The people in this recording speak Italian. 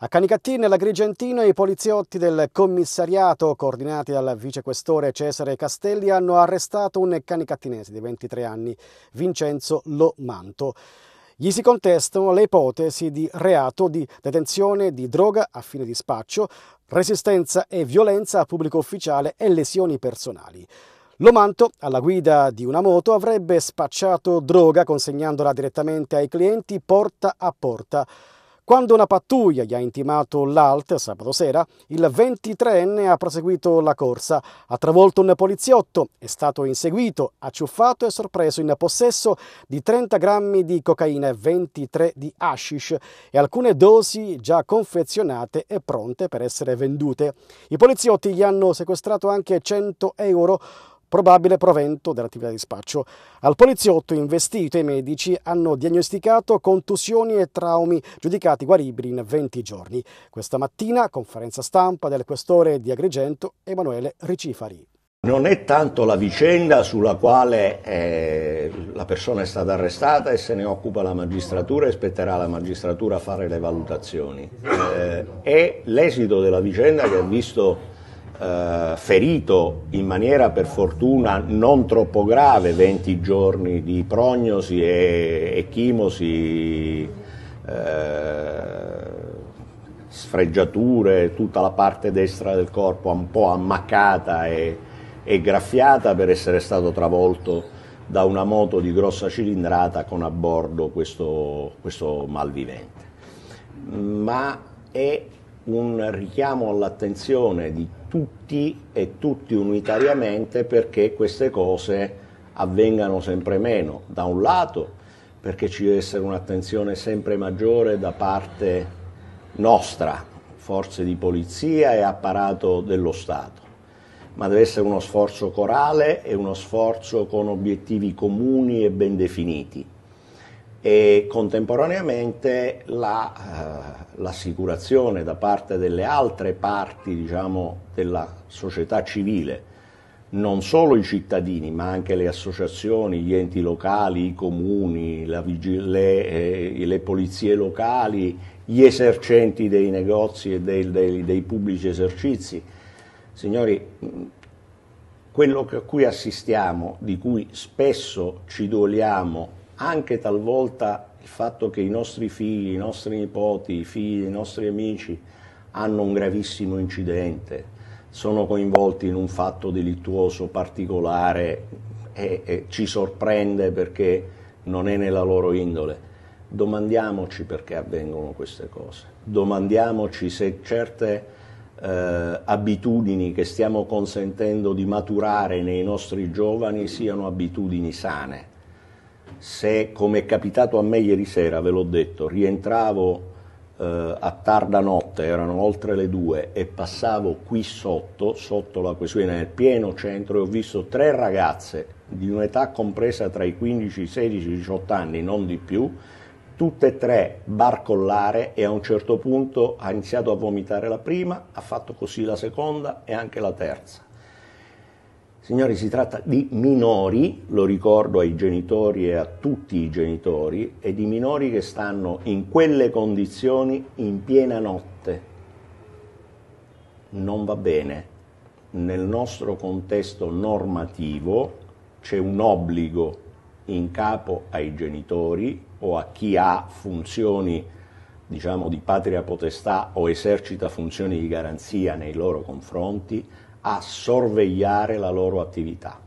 A Canicattì, nella Agrigentino, i poliziotti del commissariato, coordinati dal vicequestore Cesare Castelli, hanno arrestato un canicattinese di 23 anni, Vincenzo Lomanto. Gli si contestano le ipotesi di reato di detenzione di droga a fine di spaccio, resistenza e violenza a pubblico ufficiale e lesioni personali. Lomanto, alla guida di una moto, avrebbe spacciato droga consegnandola direttamente ai clienti porta a porta. Quando una pattuglia gli ha intimato l'alt sabato sera, il 23enne ha proseguito la corsa, ha travolto un poliziotto, è stato inseguito, acciuffato e sorpreso in possesso di 30 grammi di cocaina e 23 di hashish e alcune dosi già confezionate e pronte per essere vendute. I poliziotti gli hanno sequestrato anche 100 euro probabile provento dell'attività di spaccio. Al poliziotto investito i medici hanno diagnosticato contusioni e traumi giudicati guaribili in 20 giorni. Questa mattina conferenza stampa del questore di Agrigento Emanuele Ricifari. Non è tanto la vicenda sulla quale eh, la persona è stata arrestata e se ne occupa la magistratura e spetterà la magistratura fare le valutazioni. Eh, è l'esito della vicenda che ha visto eh, ferito in maniera per fortuna non troppo grave, 20 giorni di prognosi e, e chimosi, eh, sfregiature, tutta la parte destra del corpo un po' ammaccata e, e graffiata per essere stato travolto da una moto di grossa cilindrata con a bordo questo, questo malvivente. Ma è un richiamo all'attenzione di tutti e tutti unitariamente perché queste cose avvengano sempre meno. Da un lato perché ci deve essere un'attenzione sempre maggiore da parte nostra, forze di polizia e apparato dello Stato, ma deve essere uno sforzo corale e uno sforzo con obiettivi comuni e ben definiti e contemporaneamente la, uh, l'assicurazione da parte delle altre parti diciamo, della società civile, non solo i cittadini ma anche le associazioni, gli enti locali, i comuni, vigi- le, eh, le, polizie locali, gli esercenti dei negozi e dei, dei, dei pubblici esercizi. Signori, quello a cui assistiamo, di cui spesso ci doliamo anche talvolta il fatto che i nostri figli, i nostri nipoti, i figli dei nostri amici hanno un gravissimo incidente, sono coinvolti in un fatto delittuoso particolare e, e ci sorprende perché non è nella loro indole. Domandiamoci perché avvengono queste cose, domandiamoci se certe eh, abitudini che stiamo consentendo di maturare nei nostri giovani siano abitudini sane se, come è capitato a me ieri sera, ve l'ho detto, rientravo eh, a tarda notte, erano oltre le due, e passavo qui sotto, sotto la questione, nel pieno centro, e ho visto tre ragazze di un'età compresa tra i 15, 16, 18 anni, non di più, tutte e tre barcollare e a un certo punto ha iniziato a vomitare la prima, ha fatto così la seconda e anche la terza. Signori, si tratta di minori, lo ricordo ai genitori e a tutti i genitori, e di minori che stanno in quelle condizioni in piena notte. Non va bene. Nel nostro contesto normativo c'è un obbligo in capo ai genitori o a chi ha funzioni diciamo di patria potestà o esercita funzioni di garanzia nei loro confronti a sorvegliare la loro attività.